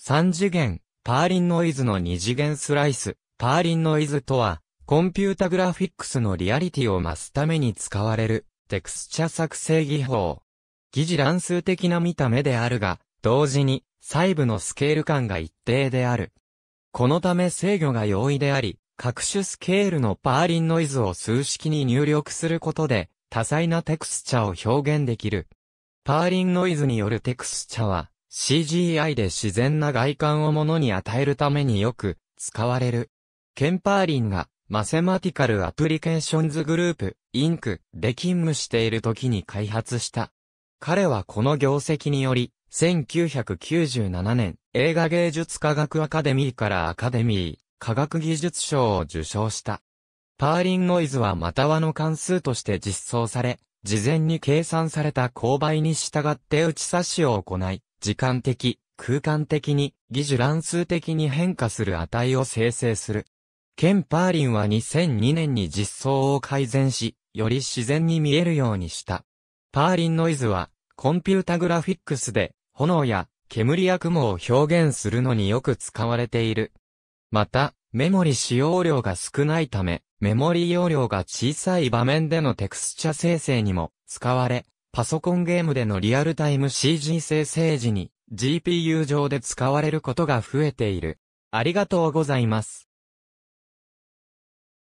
3次元、パーリンノイズの2次元スライス、パーリンノイズとは、コンピュータグラフィックスのリアリティを増すために使われる、テクスチャ作成技法。疑似乱数的な見た目であるが、同時に、細部のスケール感が一定である。このため制御が容易であり、各種スケールのパーリンノイズを数式に入力することで、多彩なテクスチャを表現できる。パーリンノイズによるテクスチャは、CGI で自然な外観を物に与えるためによく使われる。ケンパーリンがマセマティカルアプリケーションズグループ、インクで勤務している時に開発した。彼はこの業績により、1997年、映画芸術科学アカデミーからアカデミー、科学技術賞を受賞した。パーリンノイズはまたはの関数として実装され、事前に計算された勾配に従って打ち差しを行い、時間的、空間的に、技術、乱数的に変化する値を生成する。ケン・パーリンは2002年に実装を改善し、より自然に見えるようにした。パーリンノイズは、コンピュータグラフィックスで、炎や煙や雲を表現するのによく使われている。また、メモリ使用量が少ないため、メモリ容量が小さい場面でのテクスチャ生成にも使われ、パソコンゲームでのリアルタイム CG 生成時に GPU 上で使われることが増えている。ありがとうございます。